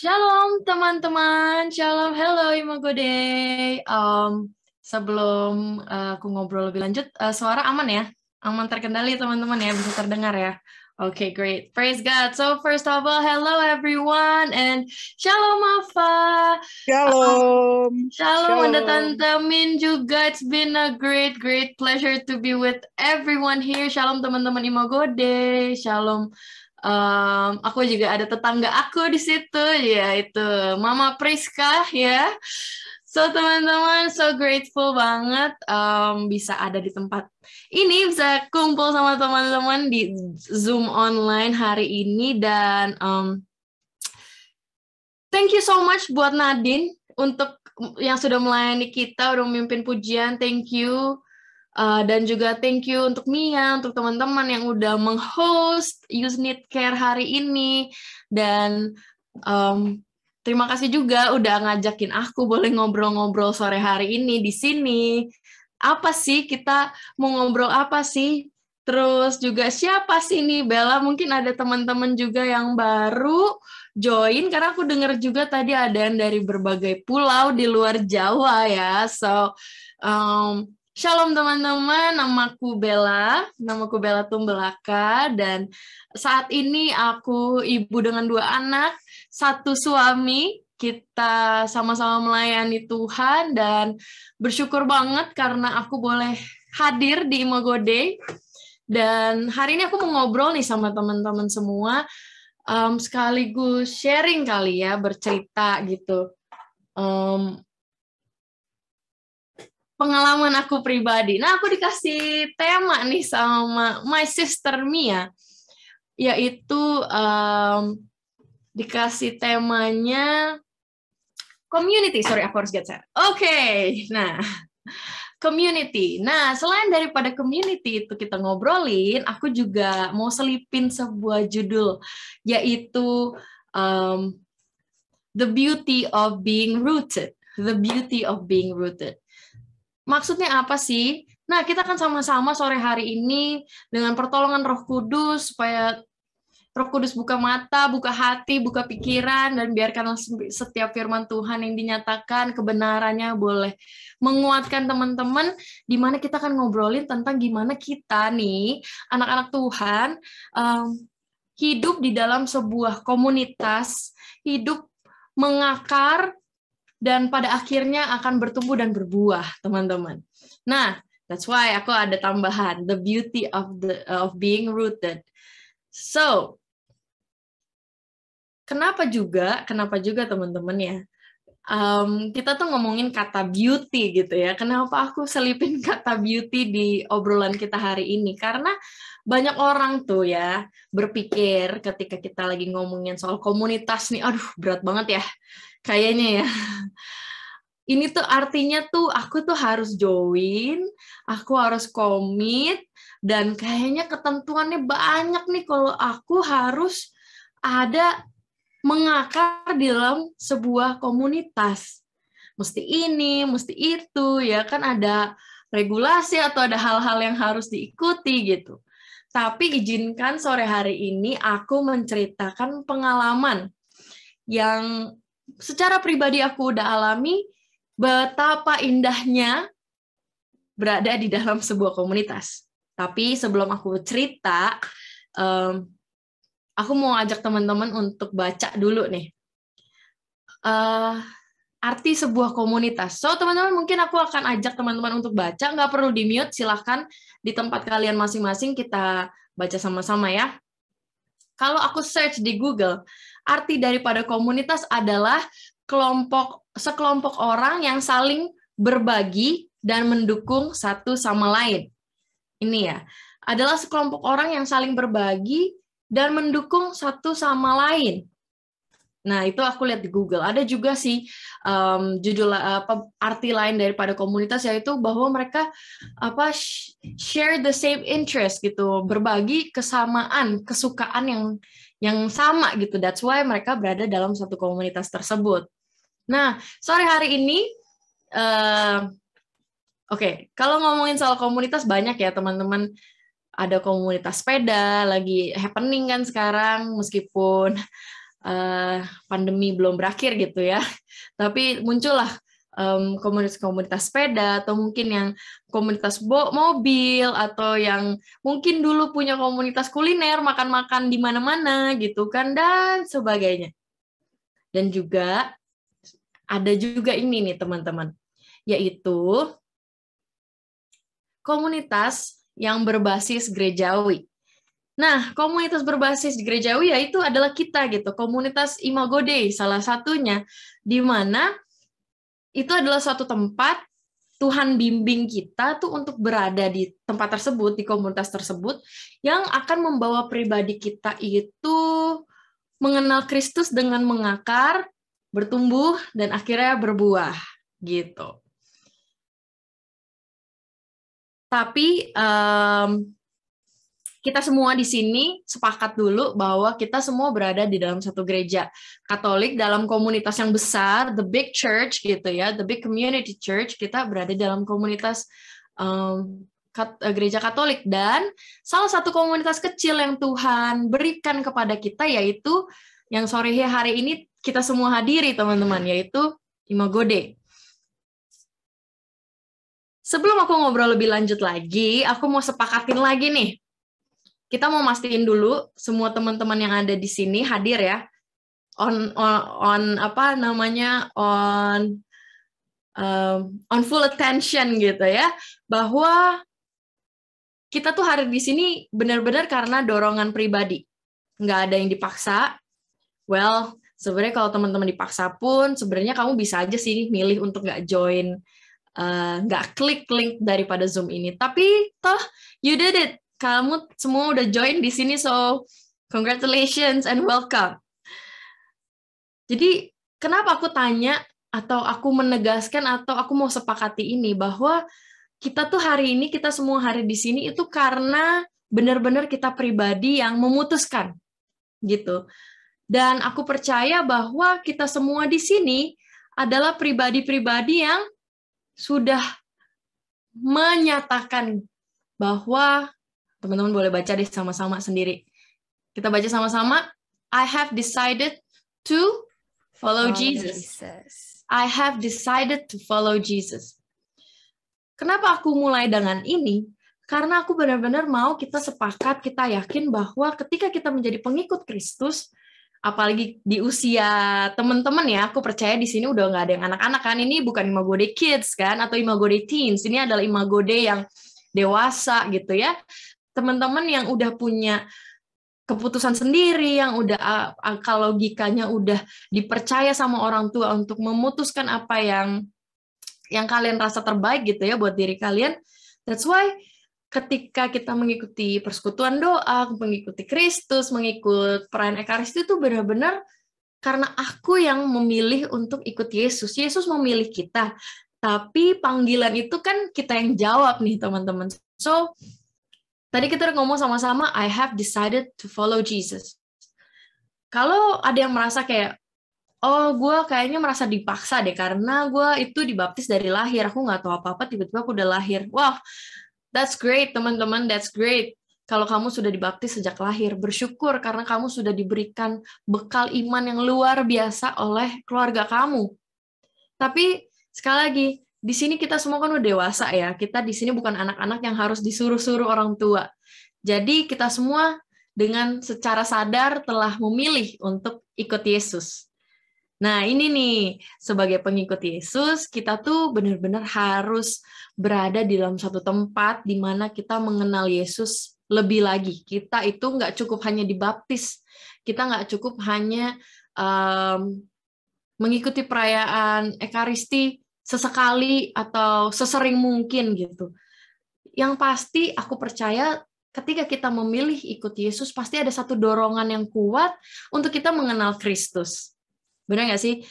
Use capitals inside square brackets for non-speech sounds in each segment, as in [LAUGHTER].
Shalom teman-teman, shalom, hello Imagode. Um, sebelum uh, aku ngobrol lebih lanjut, uh, suara aman ya? Aman terkendali teman-teman ya, bisa terdengar ya? Okay, great. Praise God. So first of all, hello everyone and shalom Afa. Shalom. Um, shalom. Shalom Tante Min juga. It's been a great, great pleasure to be with everyone here. Shalom teman-teman imogode Shalom um, aku juga ada tetangga aku di situ yaitu Mama Priska ya so teman-teman so grateful banget um, bisa ada di tempat ini bisa kumpul sama teman-teman di Zoom online hari ini dan um, thank you so much buat Nadine untuk yang sudah melayani kita udah memimpin pujian thank you Uh, dan juga thank you untuk Mia, untuk teman-teman yang udah menghost Use Need Care hari ini. Dan um, terima kasih juga udah ngajakin aku boleh ngobrol-ngobrol sore hari ini di sini. Apa sih kita mau ngobrol apa sih? Terus juga siapa sih nih Bella? Mungkin ada teman-teman juga yang baru join karena aku dengar juga tadi ada yang dari berbagai pulau di luar Jawa ya. So um, Shalom teman-teman, namaku Bella, namaku Bella Tumbelaka dan saat ini aku ibu dengan dua anak, satu suami, kita sama-sama melayani Tuhan dan bersyukur banget karena aku boleh hadir di Imago Day. Dan hari ini aku mau ngobrol nih sama teman-teman semua, um, sekaligus sharing kali ya, bercerita gitu. Um, pengalaman aku pribadi. Nah, aku dikasih tema nih sama my sister Mia, yaitu um, dikasih temanya community. Sorry, aku harus get set. Oke, okay. nah community. Nah, selain daripada community itu kita ngobrolin, aku juga mau selipin sebuah judul, yaitu um, The Beauty of Being Rooted. The Beauty of Being Rooted. Maksudnya apa sih? Nah, kita akan sama-sama sore hari ini dengan pertolongan Roh Kudus supaya Roh Kudus buka mata, buka hati, buka pikiran, dan biarkan setiap firman Tuhan yang dinyatakan kebenarannya boleh menguatkan teman-teman, di mana kita akan ngobrolin tentang gimana kita nih, anak-anak Tuhan, um, hidup di dalam sebuah komunitas, hidup mengakar dan pada akhirnya akan bertumbuh dan berbuah, teman-teman. Nah, that's why aku ada tambahan the beauty of the of being rooted. So, kenapa juga, kenapa juga teman-teman ya? Um, kita tuh ngomongin kata beauty gitu ya. Kenapa aku selipin [LAUGHS] kata beauty di obrolan kita hari ini? Karena banyak orang tuh ya berpikir ketika kita lagi ngomongin soal komunitas nih, aduh berat banget ya kayaknya ya. [LAUGHS] Ini tuh artinya tuh aku tuh harus join, aku harus komit, dan kayaknya ketentuannya banyak nih kalau aku harus ada mengakar di dalam sebuah komunitas. Mesti ini, mesti itu, ya kan ada regulasi atau ada hal-hal yang harus diikuti gitu. Tapi izinkan sore hari ini aku menceritakan pengalaman yang secara pribadi aku udah alami betapa indahnya berada di dalam sebuah komunitas. Tapi sebelum aku cerita, um, aku mau ajak teman-teman untuk baca dulu nih. Uh, arti sebuah komunitas. So teman-teman mungkin aku akan ajak teman-teman untuk baca, nggak perlu di mute, silahkan di tempat kalian masing-masing kita baca sama-sama ya. Kalau aku search di Google, arti daripada komunitas adalah kelompok sekelompok orang yang saling berbagi dan mendukung satu sama lain. Ini ya, adalah sekelompok orang yang saling berbagi dan mendukung satu sama lain. Nah, itu aku lihat di Google. Ada juga sih um, judul apa arti lain daripada komunitas yaitu bahwa mereka apa share the same interest gitu, berbagi kesamaan, kesukaan yang yang sama gitu. That's why mereka berada dalam satu komunitas tersebut. Nah, sore hari ini uh, oke, okay, kalau ngomongin soal komunitas banyak ya teman-teman ada komunitas sepeda lagi happening kan sekarang meskipun Eh, pandemi belum berakhir gitu ya. [LAUGHS] Tapi muncullah um, komunitas-komunitas sepeda atau mungkin yang komunitas bo mobil atau yang mungkin dulu punya komunitas kuliner makan-makan di mana-mana gitu kan dan sebagainya. Dan juga ada juga ini nih teman-teman, yaitu komunitas yang berbasis gerejawi. Nah, komunitas berbasis di gerejawi yaitu adalah kita gitu, komunitas Imago Dei salah satunya, di mana itu adalah suatu tempat Tuhan bimbing kita tuh untuk berada di tempat tersebut, di komunitas tersebut, yang akan membawa pribadi kita itu mengenal Kristus dengan mengakar, bertumbuh, dan akhirnya berbuah gitu. Tapi um, kita semua di sini sepakat dulu bahwa kita semua berada di dalam satu gereja Katolik dalam komunitas yang besar, the big church gitu ya, the big community church. Kita berada di dalam komunitas um, kat, eh, gereja Katolik dan salah satu komunitas kecil yang Tuhan berikan kepada kita yaitu yang sore hari ini kita semua hadiri teman-teman yaitu Imagode sebelum aku ngobrol lebih lanjut lagi, aku mau sepakatin lagi nih kita mau mastiin dulu semua teman-teman yang ada di sini hadir ya on on, on apa namanya on um, on full attention gitu ya bahwa kita tuh hadir di sini benar-benar karena dorongan pribadi nggak ada yang dipaksa well sebenarnya kalau teman-teman dipaksa pun sebenarnya kamu bisa aja sih milih untuk nggak join eh, nggak uh, klik link daripada zoom ini tapi toh you did it kamu semua udah join di sini so congratulations and welcome. Jadi kenapa aku tanya atau aku menegaskan atau aku mau sepakati ini bahwa kita tuh hari ini kita semua hari di sini itu karena benar-benar kita pribadi yang memutuskan gitu. Dan aku percaya bahwa kita semua di sini adalah pribadi-pribadi yang sudah menyatakan bahwa Teman-teman boleh baca deh sama-sama sendiri. Kita baca sama-sama. I have decided to follow, Jesus. Jesus. I have decided to follow Jesus. Kenapa aku mulai dengan ini? Karena aku benar-benar mau kita sepakat, kita yakin bahwa ketika kita menjadi pengikut Kristus, apalagi di usia teman-teman ya, aku percaya di sini udah nggak ada yang anak-anak kan. Ini bukan imago day kids kan, atau imago day teens. Ini adalah imago day yang dewasa gitu ya teman-teman yang udah punya keputusan sendiri yang udah akal logikanya udah dipercaya sama orang tua untuk memutuskan apa yang yang kalian rasa terbaik gitu ya buat diri kalian. That's why ketika kita mengikuti persekutuan doa, mengikuti Kristus, mengikut peran Ekaristi itu benar-benar karena aku yang memilih untuk ikut Yesus. Yesus memilih kita. Tapi panggilan itu kan kita yang jawab nih teman-teman. So, Tadi kita udah ngomong sama-sama, I have decided to follow Jesus. Kalau ada yang merasa kayak, oh gue kayaknya merasa dipaksa deh karena gue itu dibaptis dari lahir, aku gak tahu apa-apa, tiba-tiba aku udah lahir. Wow, that's great teman-teman, that's great. Kalau kamu sudah dibaptis sejak lahir, bersyukur karena kamu sudah diberikan bekal iman yang luar biasa oleh keluarga kamu. Tapi sekali lagi, di sini kita semua kan udah dewasa ya. Kita di sini bukan anak-anak yang harus disuruh-suruh orang tua. Jadi kita semua dengan secara sadar telah memilih untuk ikut Yesus. Nah, ini nih sebagai pengikut Yesus, kita tuh benar-benar harus berada di dalam satu tempat di mana kita mengenal Yesus lebih lagi. Kita itu nggak cukup hanya dibaptis, kita nggak cukup hanya um, mengikuti perayaan Ekaristi sesekali atau sesering mungkin gitu. Yang pasti aku percaya ketika kita memilih ikut Yesus pasti ada satu dorongan yang kuat untuk kita mengenal Kristus. Benar nggak sih?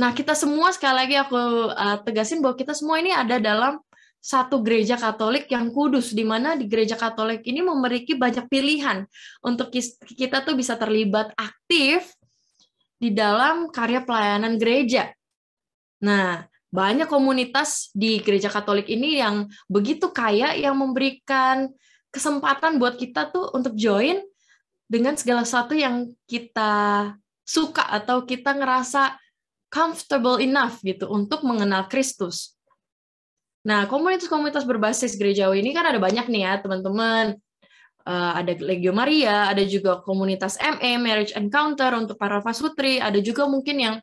Nah kita semua sekali lagi aku uh, tegasin bahwa kita semua ini ada dalam satu gereja Katolik yang kudus, di mana di gereja Katolik ini memiliki banyak pilihan untuk kita tuh bisa terlibat aktif di dalam karya pelayanan gereja Nah, banyak komunitas di gereja Katolik ini yang begitu kaya yang memberikan kesempatan buat kita tuh untuk join dengan segala sesuatu yang kita suka atau kita ngerasa comfortable enough gitu untuk mengenal Kristus. Nah, komunitas-komunitas berbasis gerejawi ini kan ada banyak nih ya, teman-teman. Uh, ada Legio Maria, ada juga komunitas ME, Marriage Encounter untuk para Fasutri, ada juga mungkin yang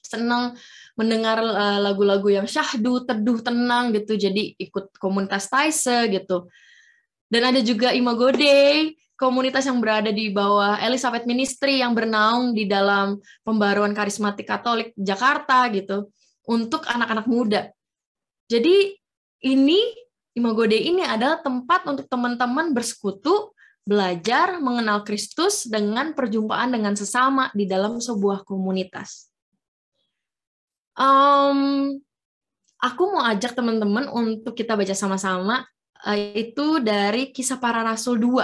senang mendengar lagu eh, lagu-lagu yang syahdu, teduh, tenang gitu. Jadi ikut komunitas Taise gitu. Dan ada juga Imagode, komunitas yang berada di bawah Elizabeth Ministry yang bernaung di dalam pembaruan karismatik Katolik Jakarta gitu untuk anak-anak muda. Jadi ini Imagode ini adalah tempat untuk teman-teman bersekutu, belajar mengenal Kristus dengan perjumpaan dengan sesama di dalam sebuah komunitas. Um, aku mau ajak teman-teman untuk kita baca sama-sama eh, itu dari kisah para rasul 2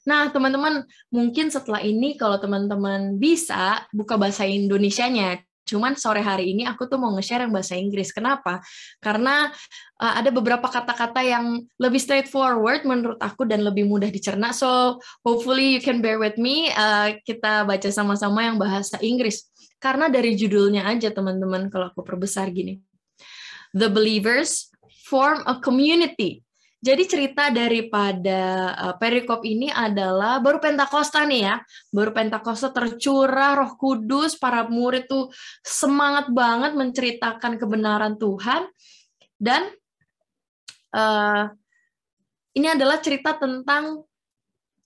Nah, teman-teman, mungkin setelah ini kalau teman-teman bisa buka bahasa Indonesianya. Cuman sore hari ini aku tuh mau nge-share yang bahasa Inggris. Kenapa? Karena uh, ada beberapa kata-kata yang lebih straightforward menurut aku dan lebih mudah dicerna. So, hopefully you can bear with me. Uh, kita baca sama-sama yang bahasa Inggris. Karena dari judulnya aja teman-teman kalau aku perbesar gini. The Believers Form a Community. Jadi cerita daripada uh, perikop ini adalah baru Pentakosta nih ya. Baru Pentakosta tercurah Roh Kudus, para murid tuh semangat banget menceritakan kebenaran Tuhan dan uh, ini adalah cerita tentang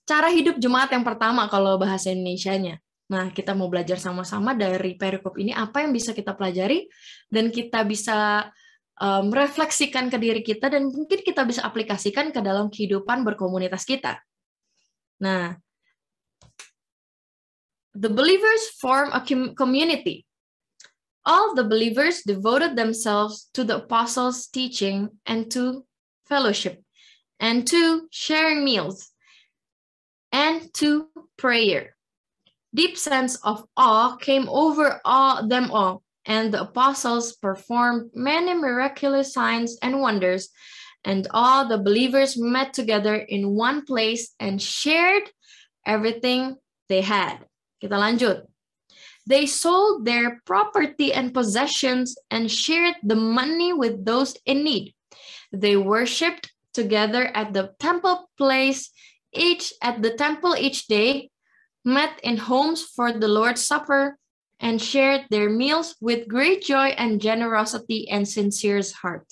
cara hidup jemaat yang pertama kalau bahasa Indonesia nya Nah, kita mau belajar sama-sama dari perikop ini apa yang bisa kita pelajari dan kita bisa um, ke diri kita dan mungkin kita bisa aplikasikan ke dalam kehidupan berkomunitas kita. Nah, the believers form a community. All the believers devoted themselves to the apostles' teaching and to fellowship and to sharing meals and to prayer. deep sense of awe came over all them all, and the apostles performed many miraculous signs and wonders. And all the believers met together in one place and shared everything they had. Kita lanjut. They sold their property and possessions and shared the money with those in need. They worshipped together at the temple place each at the temple each day met in homes for the Lord's Supper, and shared their meals with great joy and generosity and sincere heart.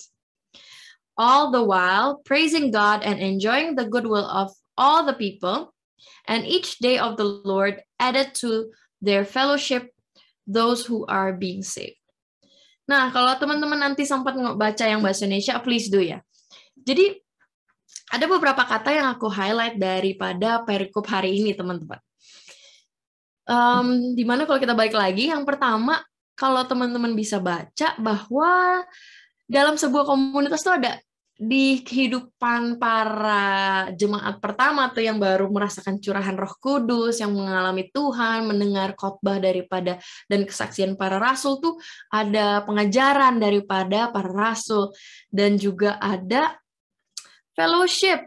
All the while praising God and enjoying the goodwill of all the people, and each day of the Lord added to their fellowship those who are being saved. Nah, kalau teman-teman nanti sempat baca yang bahasa Indonesia, please do ya. Jadi, ada beberapa kata yang aku highlight daripada perikop hari ini, teman-teman. Um, dimana kalau kita balik lagi, yang pertama kalau teman-teman bisa baca bahwa dalam sebuah komunitas itu ada di kehidupan para jemaat pertama tuh yang baru merasakan curahan Roh Kudus, yang mengalami Tuhan, mendengar khotbah daripada dan kesaksian para rasul tuh ada pengajaran daripada para rasul dan juga ada fellowship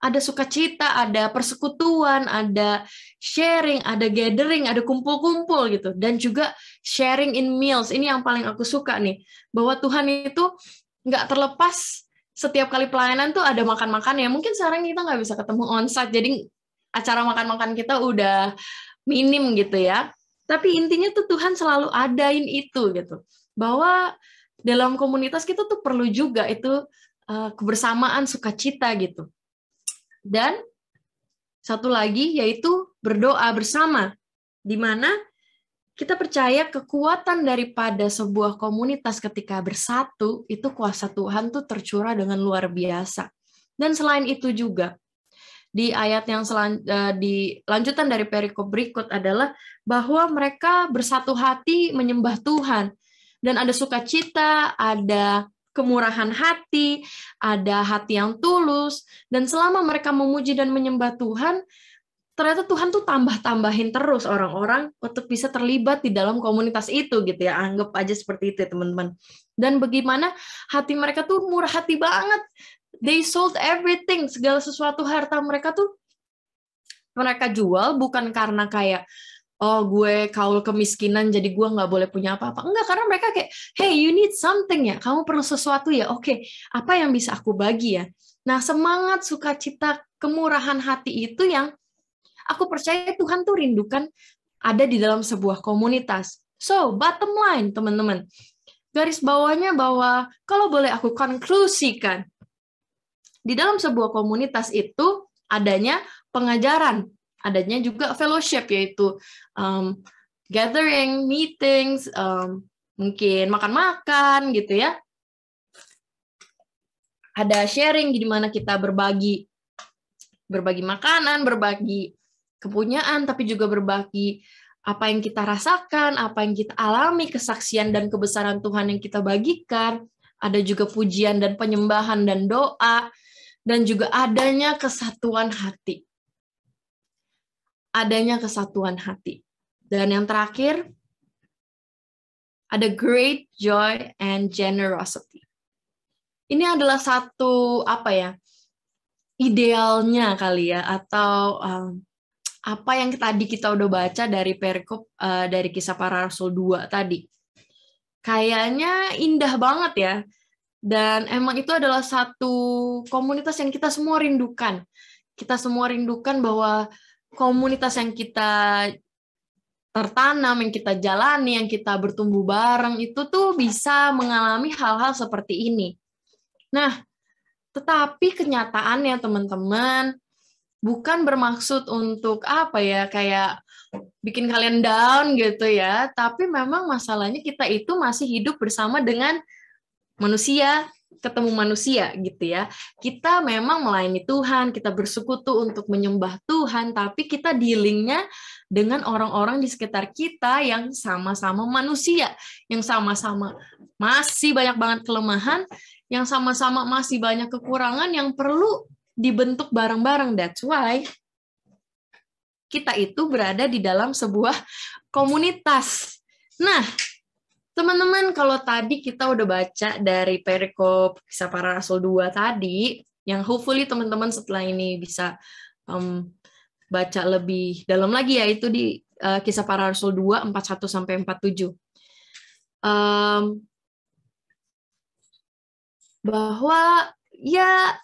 ada sukacita, ada persekutuan, ada sharing, ada gathering, ada kumpul-kumpul gitu. Dan juga sharing in meals. Ini yang paling aku suka nih. Bahwa Tuhan itu nggak terlepas setiap kali pelayanan tuh ada makan-makan ya. Mungkin sekarang kita nggak bisa ketemu onsite, jadi acara makan-makan kita udah minim gitu ya. Tapi intinya tuh Tuhan selalu adain itu gitu. Bahwa dalam komunitas kita tuh perlu juga itu eh, kebersamaan sukacita gitu dan satu lagi yaitu berdoa bersama di mana kita percaya kekuatan daripada sebuah komunitas ketika bersatu itu kuasa Tuhan tuh tercurah dengan luar biasa. Dan selain itu juga di ayat yang selan, eh, di lanjutan dari perikop berikut adalah bahwa mereka bersatu hati menyembah Tuhan dan ada sukacita, ada kemurahan hati, ada hati yang tulus, dan selama mereka memuji dan menyembah Tuhan, ternyata Tuhan tuh tambah-tambahin terus orang-orang untuk bisa terlibat di dalam komunitas itu gitu ya. Anggap aja seperti itu ya, teman-teman. Dan bagaimana hati mereka tuh murah hati banget. They sold everything, segala sesuatu harta mereka tuh mereka jual bukan karena kayak oh gue kaul kemiskinan jadi gue nggak boleh punya apa-apa enggak karena mereka kayak hey you need something ya kamu perlu sesuatu ya oke okay, apa yang bisa aku bagi ya nah semangat sukacita kemurahan hati itu yang aku percaya Tuhan tuh rindukan ada di dalam sebuah komunitas so bottom line teman-teman garis bawahnya bahwa kalau boleh aku konklusikan di dalam sebuah komunitas itu adanya pengajaran adanya juga fellowship yaitu um, gathering, meetings, um, mungkin makan-makan gitu ya. Ada sharing di mana kita berbagi berbagi makanan, berbagi kepunyaan tapi juga berbagi apa yang kita rasakan, apa yang kita alami, kesaksian dan kebesaran Tuhan yang kita bagikan. Ada juga pujian dan penyembahan dan doa dan juga adanya kesatuan hati adanya kesatuan hati. Dan yang terakhir, ada great joy and generosity. Ini adalah satu apa ya idealnya kali ya atau um, apa yang tadi kita udah baca dari perikop uh, dari kisah para rasul 2 tadi. Kayaknya indah banget ya. Dan emang itu adalah satu komunitas yang kita semua rindukan. Kita semua rindukan bahwa komunitas yang kita tertanam, yang kita jalani, yang kita bertumbuh bareng itu tuh bisa mengalami hal-hal seperti ini. Nah, tetapi kenyataannya teman-teman bukan bermaksud untuk apa ya kayak bikin kalian down gitu ya, tapi memang masalahnya kita itu masih hidup bersama dengan manusia ketemu manusia gitu ya. Kita memang melayani Tuhan, kita bersekutu untuk menyembah Tuhan, tapi kita dealingnya dengan orang-orang di sekitar kita yang sama-sama manusia, yang sama-sama masih banyak banget kelemahan, yang sama-sama masih banyak kekurangan yang perlu dibentuk bareng-bareng. That's why kita itu berada di dalam sebuah komunitas. Nah, Teman-teman, kalau tadi kita udah baca dari perikop kisah para rasul 2 tadi, yang hopefully teman-teman setelah ini bisa um, baca lebih dalam lagi yaitu di uh, kisah para rasul 2 41 47. Um, bahwa ya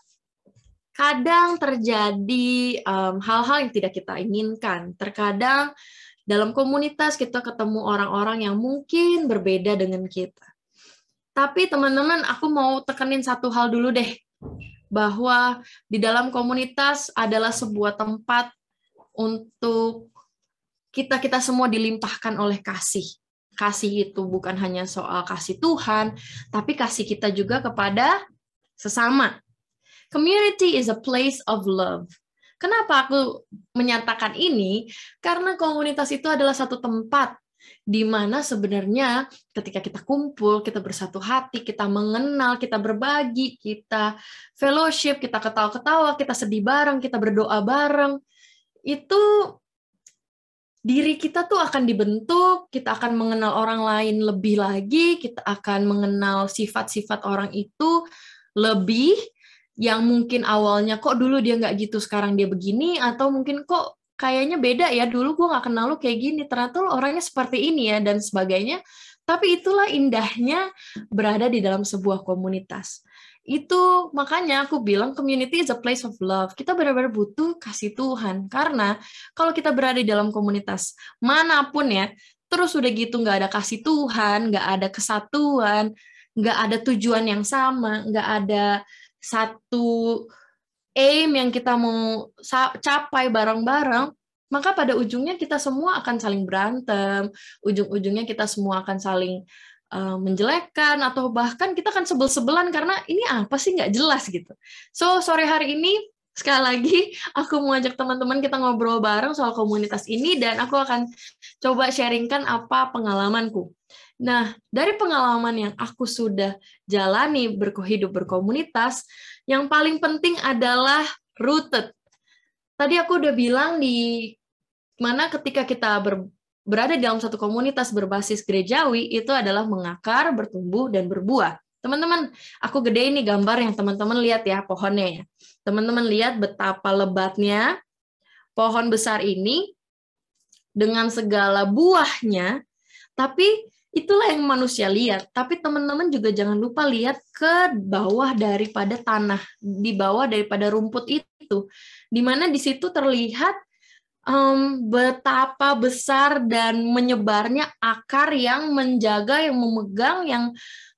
kadang terjadi hal-hal um, hal -hal yang tidak kita inginkan. Terkadang dalam komunitas kita ketemu orang-orang yang mungkin berbeda dengan kita. Tapi teman-teman, aku mau tekenin satu hal dulu deh, bahwa di dalam komunitas adalah sebuah tempat untuk kita kita semua dilimpahkan oleh kasih. Kasih itu bukan hanya soal kasih Tuhan, tapi kasih kita juga kepada sesama. Community is a place of love. Kenapa aku menyatakan ini? Karena komunitas itu adalah satu tempat di mana sebenarnya ketika kita kumpul, kita bersatu hati, kita mengenal, kita berbagi, kita fellowship, kita ketawa-ketawa, kita sedih bareng, kita berdoa bareng, itu diri kita tuh akan dibentuk, kita akan mengenal orang lain lebih lagi, kita akan mengenal sifat-sifat orang itu lebih, yang mungkin awalnya kok dulu dia nggak gitu sekarang dia begini atau mungkin kok kayaknya beda ya dulu gue nggak kenal lo kayak gini ternyata lo orangnya seperti ini ya dan sebagainya tapi itulah indahnya berada di dalam sebuah komunitas itu makanya aku bilang community is a place of love. Kita benar-benar butuh kasih Tuhan karena kalau kita berada di dalam komunitas manapun ya, terus udah gitu nggak ada kasih Tuhan, nggak ada kesatuan, nggak ada tujuan yang sama, nggak ada satu aim yang kita mau capai bareng-bareng, maka pada ujungnya kita semua akan saling berantem, ujung-ujungnya kita semua akan saling eh, menjelekkan atau bahkan kita akan sebel-sebelan karena ini apa sih nggak jelas gitu. So sore hari ini sekali lagi aku mau ajak teman-teman kita ngobrol bareng soal komunitas ini dan aku akan coba sharingkan apa pengalamanku. Nah, dari pengalaman yang aku sudah jalani berkehidup berkomunitas, yang paling penting adalah rooted. Tadi aku udah bilang di mana ketika kita ber, berada dalam satu komunitas berbasis gerejawi itu adalah mengakar, bertumbuh dan berbuah. Teman-teman, aku gede ini gambar yang teman-teman lihat ya pohonnya ya. Teman-teman lihat betapa lebatnya pohon besar ini dengan segala buahnya, tapi itulah yang manusia lihat. Tapi teman-teman juga jangan lupa lihat ke bawah daripada tanah, di bawah daripada rumput itu, di mana di situ terlihat um, betapa besar dan menyebarnya akar yang menjaga, yang memegang, yang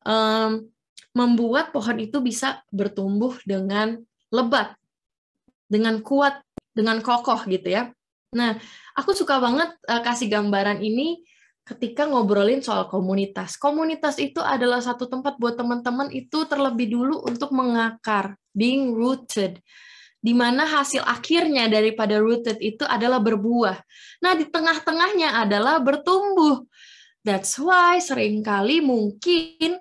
um, membuat pohon itu bisa bertumbuh dengan lebat, dengan kuat, dengan kokoh gitu ya. Nah, aku suka banget uh, kasih gambaran ini ketika ngobrolin soal komunitas. Komunitas itu adalah satu tempat buat teman-teman itu terlebih dulu untuk mengakar, being rooted. Di mana hasil akhirnya daripada rooted itu adalah berbuah. Nah, di tengah-tengahnya adalah bertumbuh. That's why seringkali mungkin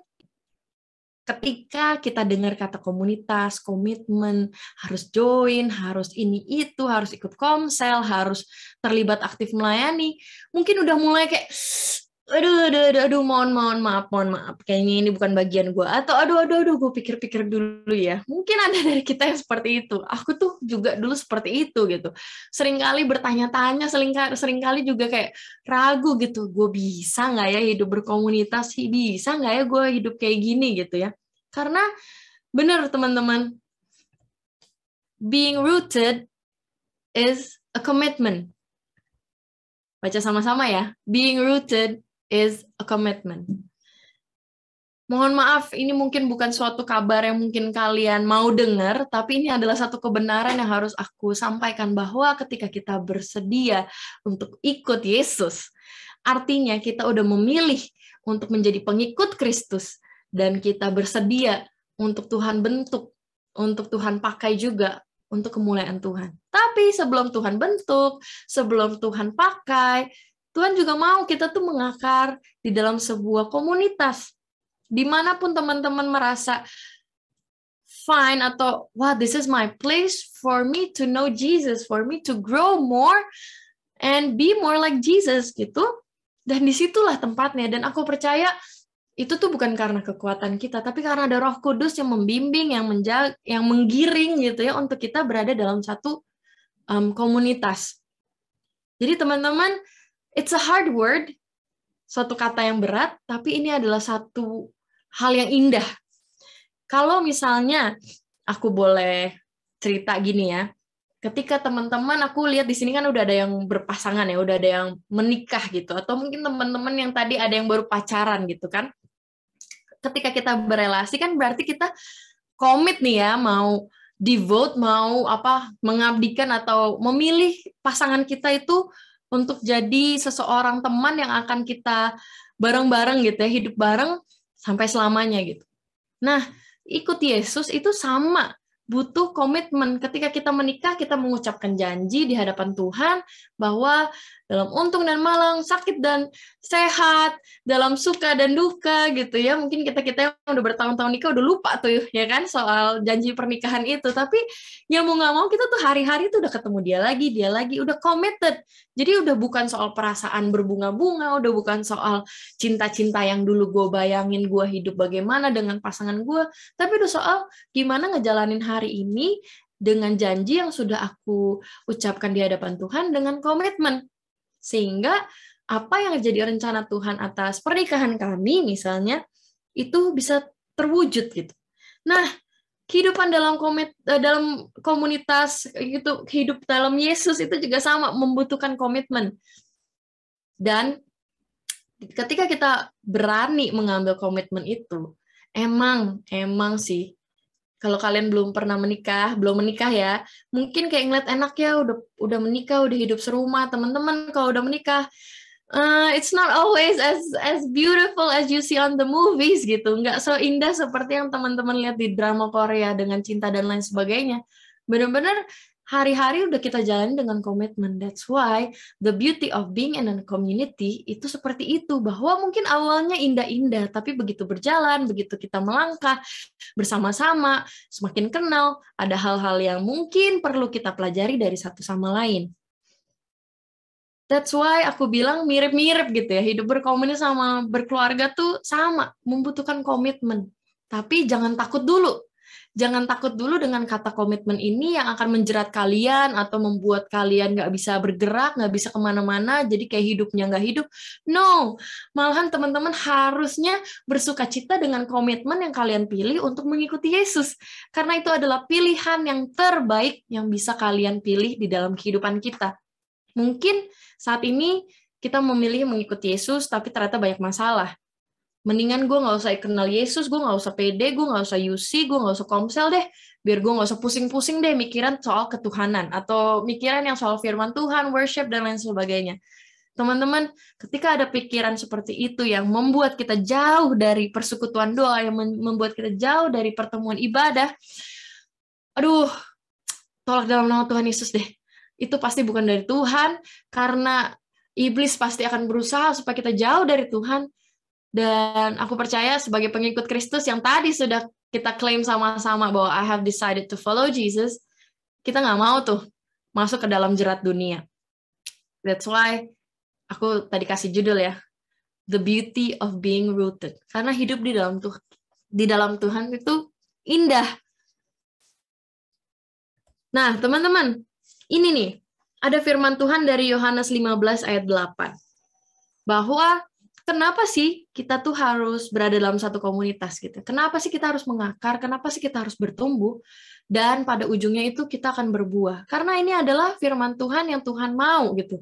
ketika kita dengar kata komunitas, komitmen, harus join, harus ini itu, harus ikut komsel, harus terlibat aktif melayani, mungkin udah mulai kayak aduh, aduh, aduh, aduh, mohon, mohon maaf, mohon maaf, kayaknya ini bukan bagian gue. Atau aduh, aduh, aduh, gue pikir-pikir dulu ya. Mungkin ada dari kita yang seperti itu. Aku tuh juga dulu seperti itu gitu. Seringkali bertanya-tanya, seringkali, seringkali juga kayak ragu gitu. Gue bisa nggak ya hidup berkomunitas? Bisa nggak ya gue hidup kayak gini gitu ya? Karena bener teman-teman, being rooted is a commitment. Baca sama-sama ya. Being rooted is a commitment. Mohon maaf, ini mungkin bukan suatu kabar yang mungkin kalian mau dengar, tapi ini adalah satu kebenaran yang harus aku sampaikan bahwa ketika kita bersedia untuk ikut Yesus, artinya kita udah memilih untuk menjadi pengikut Kristus dan kita bersedia untuk Tuhan bentuk, untuk Tuhan pakai juga untuk kemuliaan Tuhan. Tapi sebelum Tuhan bentuk, sebelum Tuhan pakai, Tuhan juga mau kita tuh mengakar di dalam sebuah komunitas. Dimanapun teman-teman merasa fine atau wah this is my place for me to know Jesus, for me to grow more and be more like Jesus gitu. Dan disitulah tempatnya. Dan aku percaya itu tuh bukan karena kekuatan kita, tapi karena ada Roh Kudus yang membimbing, yang menjaga, yang menggiring gitu ya untuk kita berada dalam satu um, komunitas. Jadi teman-teman it's a hard word, suatu kata yang berat, tapi ini adalah satu hal yang indah. Kalau misalnya aku boleh cerita gini ya, ketika teman-teman aku lihat di sini kan udah ada yang berpasangan ya, udah ada yang menikah gitu, atau mungkin teman-teman yang tadi ada yang baru pacaran gitu kan. Ketika kita berelasi kan berarti kita komit nih ya mau devote mau apa mengabdikan atau memilih pasangan kita itu untuk jadi seseorang teman yang akan kita bareng-bareng gitu ya, hidup bareng sampai selamanya gitu. Nah, ikut Yesus itu sama butuh komitmen. Ketika kita menikah, kita mengucapkan janji di hadapan Tuhan bahwa dalam untung dan malang, sakit dan sehat, dalam suka dan duka gitu ya. Mungkin kita-kita yang udah bertahun-tahun nikah udah lupa tuh ya kan soal janji pernikahan itu. Tapi yang mau nggak mau kita tuh hari-hari tuh udah ketemu dia lagi, dia lagi, udah committed. Jadi udah bukan soal perasaan berbunga-bunga, udah bukan soal cinta-cinta yang dulu gue bayangin gue hidup bagaimana dengan pasangan gue, tapi udah soal gimana ngejalanin hari ini dengan janji yang sudah aku ucapkan di hadapan Tuhan dengan komitmen sehingga apa yang jadi rencana Tuhan atas pernikahan kami misalnya itu bisa terwujud gitu. Nah, kehidupan dalam komit eh, dalam komunitas itu hidup dalam Yesus itu juga sama membutuhkan komitmen. Dan ketika kita berani mengambil komitmen itu, emang emang sih kalau kalian belum pernah menikah, belum menikah ya, mungkin kayak ngeliat enak ya, udah udah menikah, udah hidup serumah, teman-teman kalau udah menikah, uh, it's not always as as beautiful as you see on the movies gitu, nggak so indah seperti yang teman-teman lihat di drama Korea dengan cinta dan lain sebagainya. Bener-bener hari-hari udah kita jalani dengan komitmen. That's why the beauty of being in a community itu seperti itu bahwa mungkin awalnya indah-indah tapi begitu berjalan, begitu kita melangkah bersama-sama, semakin kenal, ada hal-hal yang mungkin perlu kita pelajari dari satu sama lain. That's why aku bilang mirip-mirip gitu ya. Hidup berkomunis sama berkeluarga tuh sama, membutuhkan komitmen. Tapi jangan takut dulu Jangan takut dulu dengan kata komitmen ini yang akan menjerat kalian atau membuat kalian nggak bisa bergerak, nggak bisa kemana-mana, jadi kayak hidupnya nggak hidup. No, malahan teman-teman harusnya bersuka cita dengan komitmen yang kalian pilih untuk mengikuti Yesus. Karena itu adalah pilihan yang terbaik yang bisa kalian pilih di dalam kehidupan kita. Mungkin saat ini kita memilih mengikuti Yesus, tapi ternyata banyak masalah mendingan gue nggak usah kenal Yesus, gue nggak usah PD, gue nggak usah UC, gue nggak usah komsel deh, biar gue nggak usah pusing-pusing deh mikiran soal ketuhanan atau mikiran yang soal firman Tuhan, worship dan lain sebagainya. Teman-teman, ketika ada pikiran seperti itu yang membuat kita jauh dari persekutuan doa, yang membuat kita jauh dari pertemuan ibadah, aduh, tolak dalam nama Tuhan Yesus deh. Itu pasti bukan dari Tuhan, karena iblis pasti akan berusaha supaya kita jauh dari Tuhan, dan aku percaya sebagai pengikut Kristus yang tadi sudah kita klaim sama-sama bahwa I have decided to follow Jesus, kita nggak mau tuh masuk ke dalam jerat dunia. That's why aku tadi kasih judul ya, The Beauty of Being Rooted. Karena hidup di dalam tuh, di dalam Tuhan itu indah. Nah, teman-teman, ini nih, ada firman Tuhan dari Yohanes 15 ayat 8. Bahwa kenapa sih kita tuh harus berada dalam satu komunitas gitu? Kenapa sih kita harus mengakar? Kenapa sih kita harus bertumbuh? Dan pada ujungnya itu kita akan berbuah. Karena ini adalah firman Tuhan yang Tuhan mau gitu.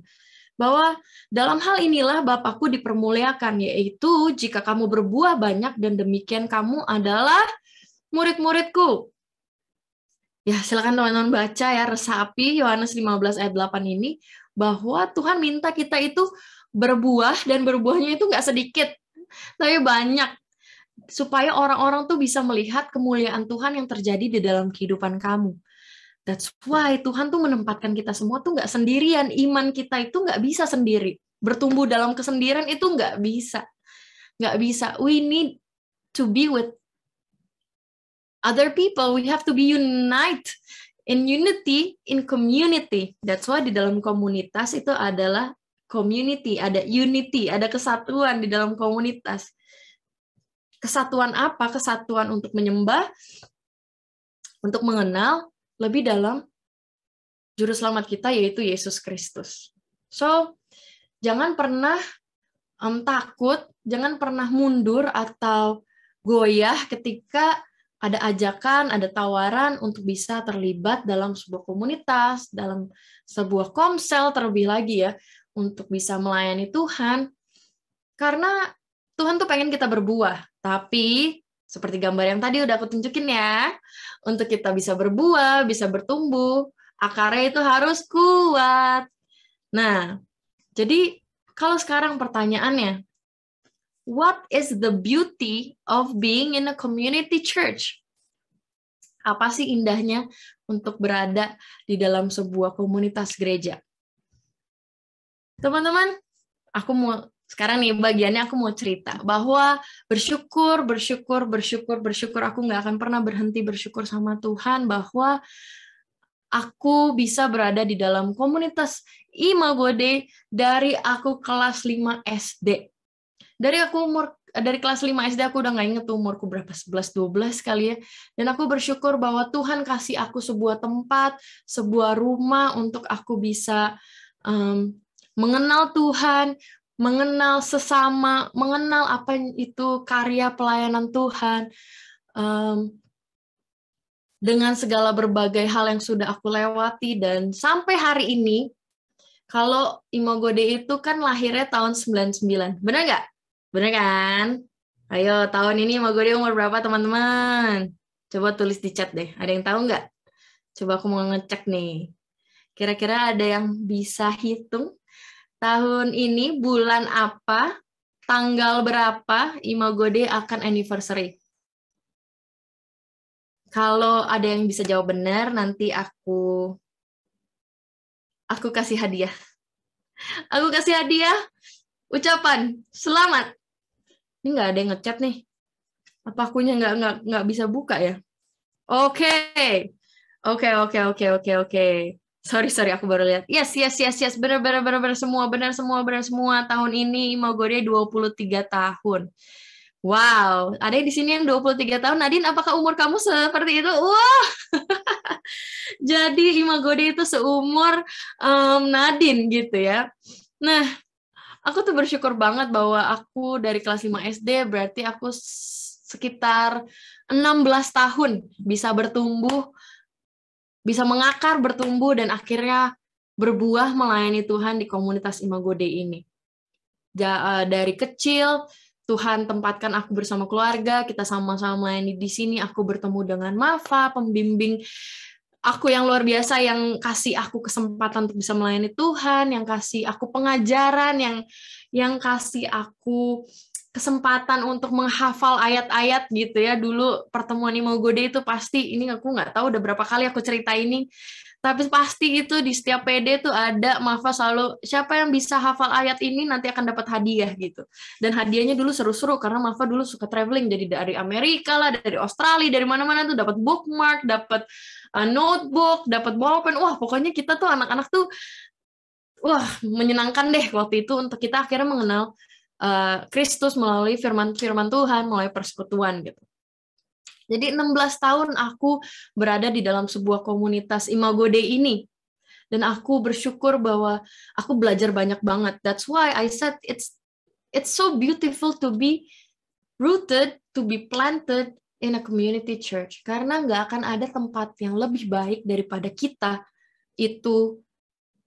Bahwa dalam hal inilah Bapakku dipermuliakan, yaitu jika kamu berbuah banyak dan demikian kamu adalah murid-muridku. Ya, silakan teman-teman baca ya resapi Yohanes 15 ayat 8 ini bahwa Tuhan minta kita itu berbuah dan berbuahnya itu nggak sedikit, tapi banyak. Supaya orang-orang tuh bisa melihat kemuliaan Tuhan yang terjadi di dalam kehidupan kamu. That's why Tuhan tuh menempatkan kita semua tuh nggak sendirian. Iman kita itu nggak bisa sendiri. Bertumbuh dalam kesendirian itu nggak bisa. Nggak bisa. We need to be with other people. We have to be unite in unity, in community. That's why di dalam komunitas itu adalah community, ada unity, ada kesatuan di dalam komunitas. Kesatuan apa? Kesatuan untuk menyembah, untuk mengenal lebih dalam juru selamat kita yaitu Yesus Kristus. So, jangan pernah um, takut, jangan pernah mundur atau goyah ketika ada ajakan, ada tawaran untuk bisa terlibat dalam sebuah komunitas, dalam sebuah komsel terlebih lagi ya untuk bisa melayani Tuhan karena Tuhan tuh pengen kita berbuah tapi seperti gambar yang tadi udah aku tunjukin ya untuk kita bisa berbuah bisa bertumbuh akarnya itu harus kuat nah jadi kalau sekarang pertanyaannya what is the beauty of being in a community church apa sih indahnya untuk berada di dalam sebuah komunitas gereja Teman-teman, aku mau sekarang nih bagiannya aku mau cerita bahwa bersyukur, bersyukur, bersyukur, bersyukur. Aku nggak akan pernah berhenti bersyukur sama Tuhan bahwa aku bisa berada di dalam komunitas Imago Day dari aku kelas 5 SD. Dari aku umur dari kelas 5 SD aku udah nggak inget umurku berapa 11 12 kali ya. Dan aku bersyukur bahwa Tuhan kasih aku sebuah tempat, sebuah rumah untuk aku bisa um, mengenal Tuhan, mengenal sesama, mengenal apa itu karya pelayanan Tuhan. Um, dengan segala berbagai hal yang sudah aku lewati dan sampai hari ini, kalau Imogode itu kan lahirnya tahun 99. Benar nggak? Benar kan? Ayo, tahun ini Imogode umur berapa teman-teman? Coba tulis di chat deh. Ada yang tahu nggak? Coba aku mau ngecek nih. Kira-kira ada yang bisa hitung? tahun ini bulan apa, tanggal berapa Imago akan anniversary? Kalau ada yang bisa jawab benar, nanti aku aku kasih hadiah. Aku kasih hadiah ucapan selamat. Ini nggak ada yang ngechat nih. Apa akunya nggak nggak nggak bisa buka ya? Oke, okay. oke, okay, oke, okay, oke, okay, oke, okay, oke sorry sorry aku baru lihat yes yes yes yes benar benar benar benar semua benar semua benar semua tahun ini dua puluh tiga tahun Wow, ada yang di sini yang dua puluh tiga tahun. Nadine, apakah umur kamu seperti itu? Wah. [LAUGHS] Jadi Imagode itu seumur um, Nadine gitu ya. Nah, aku tuh bersyukur banget bahwa aku dari kelas 5 SD berarti aku sekitar 16 tahun bisa bertumbuh bisa mengakar, bertumbuh, dan akhirnya berbuah melayani Tuhan di komunitas Imago De ini. Eh, dari kecil, Tuhan tempatkan aku bersama keluarga, kita sama-sama melayani di sini, aku bertemu dengan Mafa, pembimbing aku yang luar biasa yang kasih aku kesempatan untuk bisa melayani Tuhan, yang kasih aku pengajaran, yang yang kasih aku kesempatan untuk menghafal ayat-ayat gitu ya dulu pertemuan Imo Gode itu pasti ini aku nggak tahu udah berapa kali aku cerita ini tapi pasti itu di setiap PD tuh ada Mafa selalu siapa yang bisa hafal ayat ini nanti akan dapat hadiah gitu dan hadiahnya dulu seru-seru karena Mafa dulu suka traveling jadi dari Amerika lah dari Australia dari mana-mana tuh dapat bookmark dapat uh, notebook dapat bolpen wah pokoknya kita tuh anak-anak tuh wah menyenangkan deh waktu itu untuk kita akhirnya mengenal Eh, Kristus uh, melalui firman-firman Tuhan, melalui persekutuan gitu. Jadi 16 tahun aku berada di dalam sebuah komunitas Imago Dei ini dan aku bersyukur bahwa aku belajar banyak banget. That's why I said it's it's so beautiful to be rooted, to be planted in a community church karena nggak akan ada tempat yang lebih baik daripada kita itu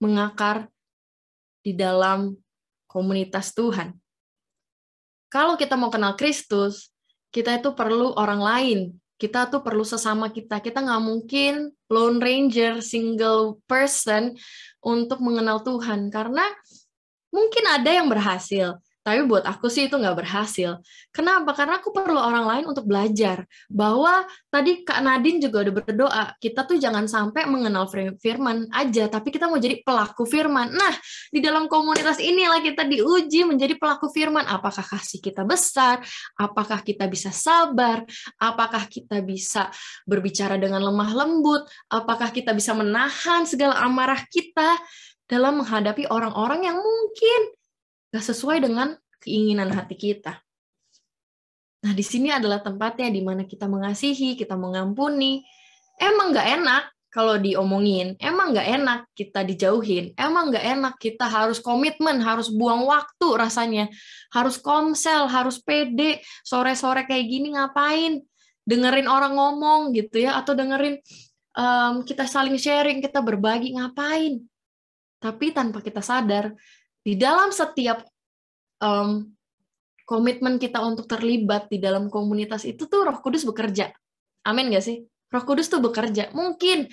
mengakar di dalam komunitas Tuhan. Kalau kita mau kenal Kristus, kita itu perlu orang lain. Kita tuh perlu sesama kita. Kita nggak mungkin lone ranger, single person untuk mengenal Tuhan. Karena mungkin ada yang berhasil, tapi buat aku sih itu nggak berhasil. Kenapa? Karena aku perlu orang lain untuk belajar. Bahwa tadi Kak Nadine juga udah berdoa, kita tuh jangan sampai mengenal firman aja, tapi kita mau jadi pelaku firman. Nah, di dalam komunitas inilah kita diuji menjadi pelaku firman. Apakah kasih kita besar? Apakah kita bisa sabar? Apakah kita bisa berbicara dengan lemah lembut? Apakah kita bisa menahan segala amarah kita? dalam menghadapi orang-orang yang mungkin nggak sesuai dengan keinginan hati kita. Nah, di sini adalah tempatnya di mana kita mengasihi, kita mengampuni. Emang gak enak kalau diomongin, emang gak enak kita dijauhin, emang gak enak kita harus komitmen, harus buang waktu rasanya, harus komsel, harus pede, sore-sore kayak gini ngapain, dengerin orang ngomong gitu ya, atau dengerin um, kita saling sharing, kita berbagi ngapain. Tapi tanpa kita sadar, di dalam setiap um, komitmen kita untuk terlibat di dalam komunitas itu tuh Roh Kudus bekerja. Amin gak sih? Roh Kudus tuh bekerja. Mungkin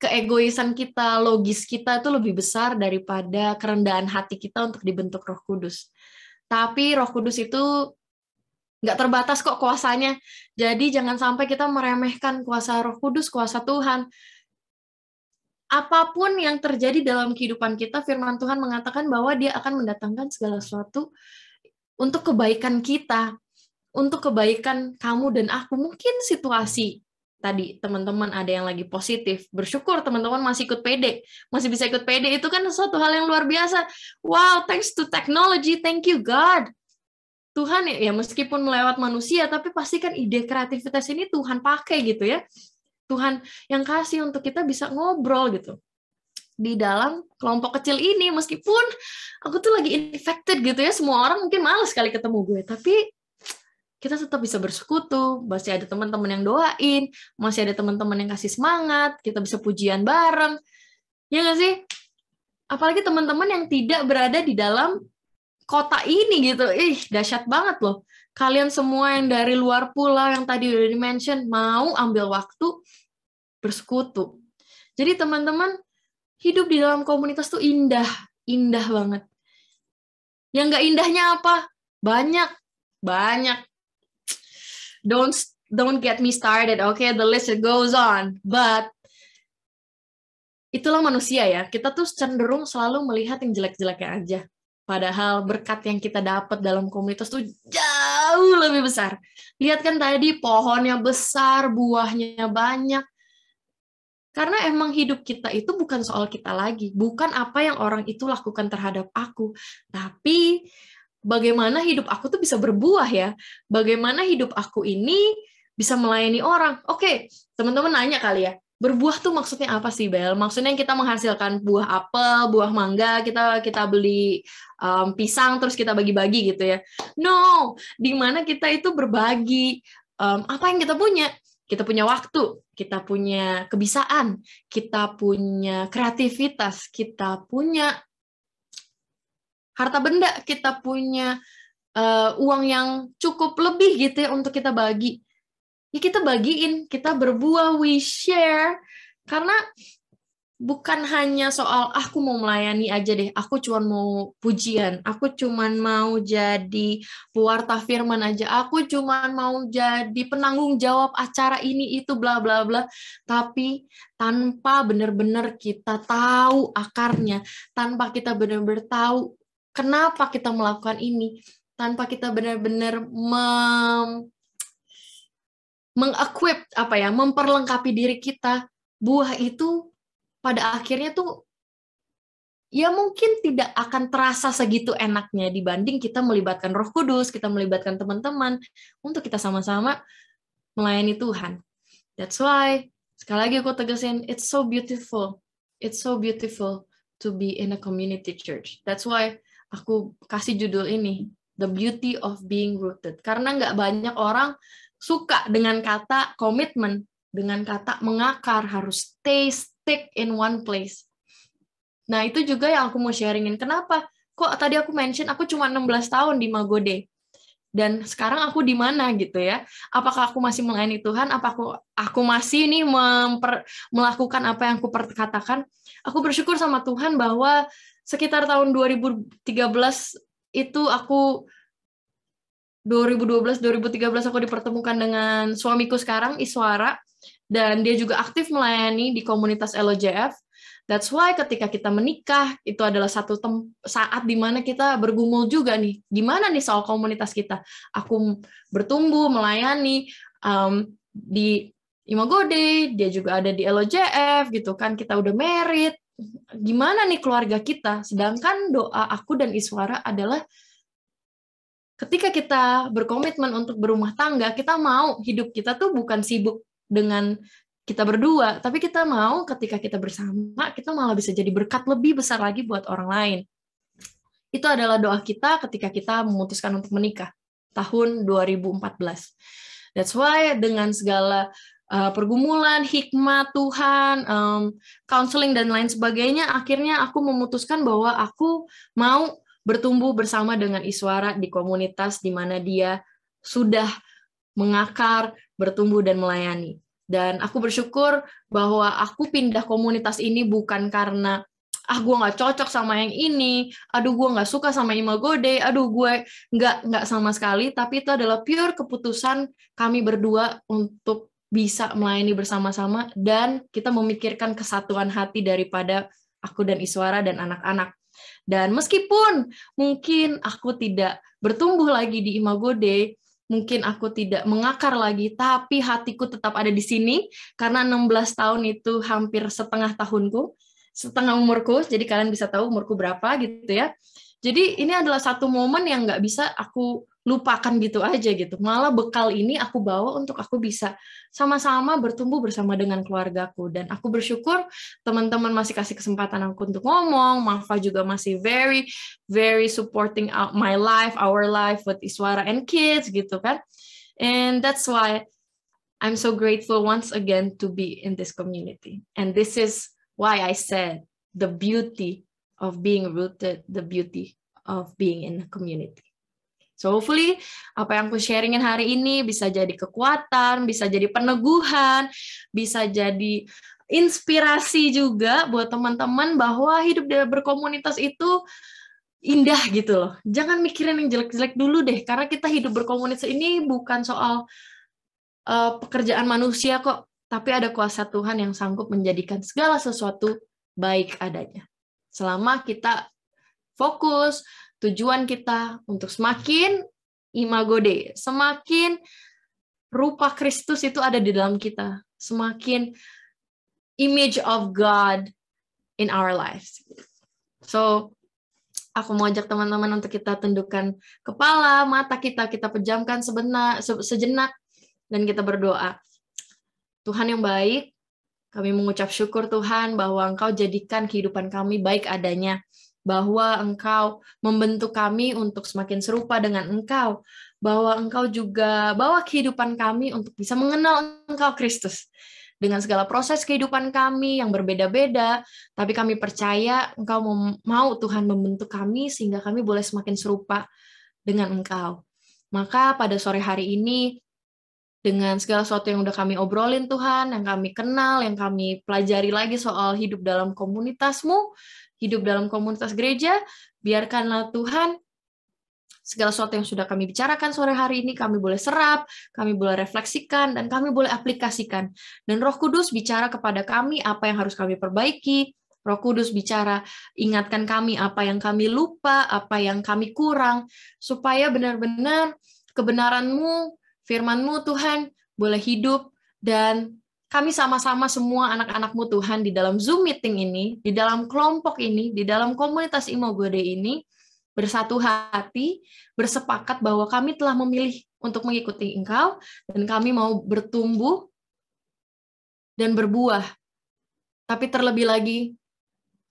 keegoisan kita, logis kita itu lebih besar daripada kerendahan hati kita untuk dibentuk Roh Kudus. Tapi Roh Kudus itu nggak terbatas kok kuasanya. Jadi jangan sampai kita meremehkan kuasa Roh Kudus, kuasa Tuhan apapun yang terjadi dalam kehidupan kita, firman Tuhan mengatakan bahwa dia akan mendatangkan segala sesuatu untuk kebaikan kita, untuk kebaikan kamu dan aku. Mungkin situasi tadi teman-teman ada yang lagi positif. Bersyukur teman-teman masih ikut PD. Masih bisa ikut PD itu kan sesuatu hal yang luar biasa. Wow, thanks to technology, thank you God. Tuhan ya, ya meskipun melewat manusia tapi pastikan ide kreativitas ini Tuhan pakai gitu ya Tuhan yang kasih untuk kita bisa ngobrol gitu di dalam kelompok kecil ini meskipun aku tuh lagi infected gitu ya semua orang mungkin males sekali ketemu gue tapi kita tetap bisa bersekutu masih ada teman-teman yang doain masih ada teman-teman yang kasih semangat kita bisa pujian bareng ya nggak sih apalagi teman-teman yang tidak berada di dalam kota ini gitu ih dahsyat banget loh kalian semua yang dari luar pulau yang tadi udah di mention mau ambil waktu bersekutu. Jadi teman-teman, hidup di dalam komunitas tuh indah, indah banget. Yang nggak indahnya apa? Banyak, banyak. Don't don't get me started, Okay? The list goes on. But itulah manusia ya. Kita tuh cenderung selalu melihat yang jelek-jeleknya aja. Padahal berkat yang kita dapat dalam komunitas tuh jauh lebih besar. Lihat kan tadi pohonnya besar, buahnya banyak, karena emang hidup kita itu bukan soal kita lagi, bukan apa yang orang itu lakukan terhadap aku, tapi bagaimana hidup aku tuh bisa berbuah ya, bagaimana hidup aku ini bisa melayani orang. Oke, teman-teman nanya kali ya, berbuah tuh maksudnya apa sih Bel? Maksudnya kita menghasilkan buah apel, buah mangga, kita kita beli um, pisang terus kita bagi-bagi gitu ya. No, di mana kita itu berbagi um, apa yang kita punya kita punya waktu, kita punya kebisaan, kita punya kreativitas, kita punya harta benda, kita punya uh, uang yang cukup lebih gitu ya untuk kita bagi. Ya kita bagiin, kita berbuah, we share. Karena bukan hanya soal ah, aku mau melayani aja deh, aku cuma mau pujian, aku cuma mau jadi pewarta firman aja, aku cuma mau jadi penanggung jawab acara ini itu bla bla bla, tapi tanpa benar-benar kita tahu akarnya, tanpa kita benar-benar tahu kenapa kita melakukan ini, tanpa kita benar-benar mem mengequip apa ya, memperlengkapi diri kita, buah itu pada akhirnya tuh ya mungkin tidak akan terasa segitu enaknya dibanding kita melibatkan Roh Kudus, kita melibatkan teman-teman untuk kita sama-sama melayani Tuhan. That's why sekali lagi aku tegasin it's so beautiful. It's so beautiful to be in a community church. That's why aku kasih judul ini The Beauty of Being Rooted. Karena nggak banyak orang suka dengan kata komitmen dengan kata mengakar harus stay stick in one place. Nah, itu juga yang aku mau sharingin. Kenapa? Kok tadi aku mention aku cuma 16 tahun di Magode. Dan sekarang aku di mana gitu ya? Apakah aku masih melayani Tuhan? Apa aku aku masih nih memper, melakukan apa yang aku perkatakan? Aku bersyukur sama Tuhan bahwa sekitar tahun 2013 itu aku 2012 2013 aku dipertemukan dengan suamiku sekarang Iswara dan dia juga aktif melayani di komunitas LOJF. That's why ketika kita menikah itu adalah satu tem saat mana kita bergumul juga nih, gimana nih soal komunitas kita. Aku bertumbuh melayani um, di Imagode, dia juga ada di LOJF gitu kan. Kita udah merit, gimana nih keluarga kita. Sedangkan doa aku dan Iswara adalah ketika kita berkomitmen untuk berumah tangga, kita mau hidup kita tuh bukan sibuk dengan kita berdua, tapi kita mau ketika kita bersama, kita malah bisa jadi berkat lebih besar lagi buat orang lain. Itu adalah doa kita ketika kita memutuskan untuk menikah tahun 2014. That's why dengan segala uh, pergumulan, hikmat Tuhan, um, counseling dan lain sebagainya, akhirnya aku memutuskan bahwa aku mau bertumbuh bersama dengan Iswara di komunitas di mana dia sudah mengakar, bertumbuh dan melayani. Dan aku bersyukur bahwa aku pindah komunitas ini bukan karena ah gue nggak cocok sama yang ini, aduh gue nggak suka sama Imago Day, aduh gue nggak nggak sama sekali, tapi itu adalah pure keputusan kami berdua untuk bisa melayani bersama-sama dan kita memikirkan kesatuan hati daripada aku dan Iswara dan anak-anak. Dan meskipun mungkin aku tidak bertumbuh lagi di Imago Day, mungkin aku tidak mengakar lagi, tapi hatiku tetap ada di sini, karena 16 tahun itu hampir setengah tahunku, setengah umurku, jadi kalian bisa tahu umurku berapa gitu ya. Jadi ini adalah satu momen yang nggak bisa aku lupakan gitu aja gitu. Malah bekal ini aku bawa untuk aku bisa sama-sama bertumbuh bersama dengan keluargaku dan aku bersyukur teman-teman masih kasih kesempatan aku untuk ngomong. Mafa juga masih very very supporting out my life, our life with Iswara and kids gitu kan. And that's why I'm so grateful once again to be in this community. And this is why I said the beauty of being rooted, the beauty of being in a community. So hopefully apa yang aku sharingin hari ini bisa jadi kekuatan, bisa jadi peneguhan, bisa jadi inspirasi juga buat teman-teman bahwa hidup berkomunitas itu indah gitu loh. Jangan mikirin yang jelek-jelek dulu deh, karena kita hidup berkomunitas ini bukan soal uh, pekerjaan manusia kok, tapi ada kuasa Tuhan yang sanggup menjadikan segala sesuatu baik adanya. Selama kita fokus, tujuan kita untuk semakin imago Dei, semakin rupa Kristus itu ada di dalam kita, semakin image of God in our lives. So, aku mau ajak teman-teman untuk kita tundukkan kepala, mata kita, kita pejamkan sebenar, sejenak, dan kita berdoa. Tuhan yang baik, kami mengucap syukur Tuhan bahwa Engkau jadikan kehidupan kami baik adanya bahwa engkau membentuk kami untuk semakin serupa dengan engkau, bahwa engkau juga bawa kehidupan kami untuk bisa mengenal engkau Kristus. Dengan segala proses kehidupan kami yang berbeda-beda, tapi kami percaya engkau mau Tuhan membentuk kami sehingga kami boleh semakin serupa dengan engkau. Maka pada sore hari ini dengan segala sesuatu yang udah kami obrolin Tuhan, yang kami kenal, yang kami pelajari lagi soal hidup dalam komunitasmu, hidup dalam komunitas gereja, biarkanlah Tuhan segala sesuatu yang sudah kami bicarakan sore hari ini kami boleh serap, kami boleh refleksikan dan kami boleh aplikasikan. Dan Roh Kudus bicara kepada kami apa yang harus kami perbaiki. Roh Kudus bicara ingatkan kami apa yang kami lupa, apa yang kami kurang supaya benar-benar kebenaranmu, firmanmu Tuhan boleh hidup dan kami sama-sama semua anak-anakmu Tuhan di dalam Zoom meeting ini, di dalam kelompok ini, di dalam komunitas Imogode ini, bersatu hati, bersepakat bahwa kami telah memilih untuk mengikuti engkau, dan kami mau bertumbuh dan berbuah. Tapi terlebih lagi,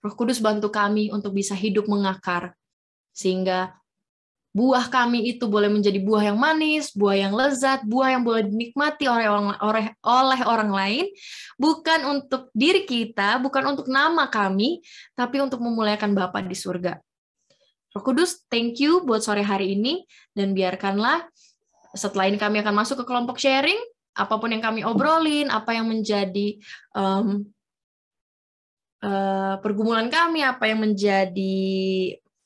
roh kudus bantu kami untuk bisa hidup mengakar, sehingga buah kami itu boleh menjadi buah yang manis, buah yang lezat, buah yang boleh dinikmati oleh orang oleh, oleh orang lain, bukan untuk diri kita, bukan untuk nama kami, tapi untuk memuliakan Bapa di surga. Roh Kudus, thank you buat sore hari ini dan biarkanlah setelah ini kami akan masuk ke kelompok sharing, apapun yang kami obrolin, apa yang menjadi um, uh, pergumulan kami, apa yang menjadi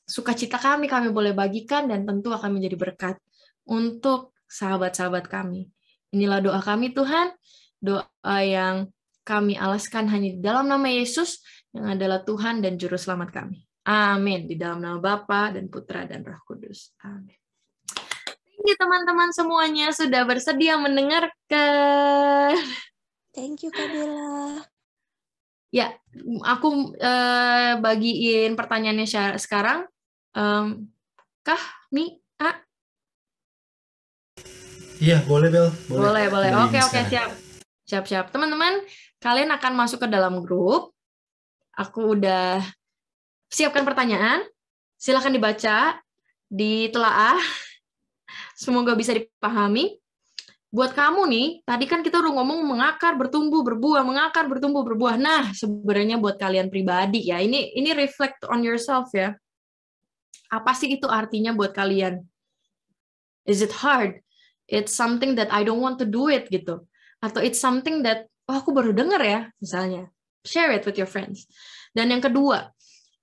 sukacita kami kami boleh bagikan dan tentu akan menjadi berkat untuk sahabat-sahabat kami. Inilah doa kami Tuhan, doa yang kami alaskan hanya di dalam nama Yesus yang adalah Tuhan dan juru selamat kami. Amin. Di dalam nama Bapa dan Putra dan Roh Kudus. Amin. Thank you teman-teman semuanya sudah bersedia mendengarkan. Thank you Kabila. Ya, aku eh, bagiin pertanyaannya sekarang. Um, kah, Mi, A? Iya, boleh Bel. Boleh, boleh. boleh. Oke, oke, siap. Siap, siap. Teman-teman, kalian akan masuk ke dalam grup. Aku udah siapkan pertanyaan. Silahkan dibaca, ditelaah. Semoga bisa dipahami. Buat kamu nih, tadi kan kita udah ngomong mengakar, bertumbuh, berbuah, mengakar, bertumbuh, berbuah. Nah, sebenarnya buat kalian pribadi ya, ini ini reflect on yourself ya apa sih itu artinya buat kalian? Is it hard? It's something that I don't want to do it gitu. Atau it's something that oh aku baru denger ya misalnya. Share it with your friends. Dan yang kedua,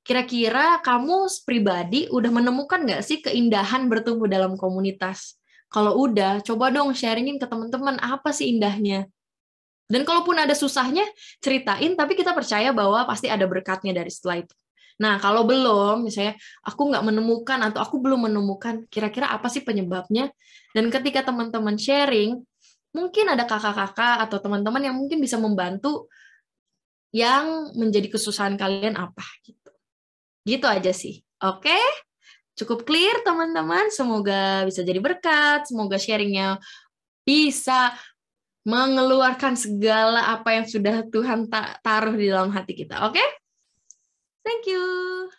kira-kira kamu pribadi udah menemukan nggak sih keindahan bertumbuh dalam komunitas? Kalau udah, coba dong sharingin ke teman-teman apa sih indahnya. Dan kalaupun ada susahnya, ceritain, tapi kita percaya bahwa pasti ada berkatnya dari setelah itu. Nah, kalau belum, misalnya aku nggak menemukan atau aku belum menemukan kira-kira apa sih penyebabnya. Dan ketika teman-teman sharing, mungkin ada kakak-kakak atau teman-teman yang mungkin bisa membantu yang menjadi kesusahan kalian apa gitu. Gitu aja sih. Oke? Cukup clear teman-teman. Semoga bisa jadi berkat. Semoga sharingnya bisa mengeluarkan segala apa yang sudah Tuhan taruh di dalam hati kita. Oke? Okay? Thank you.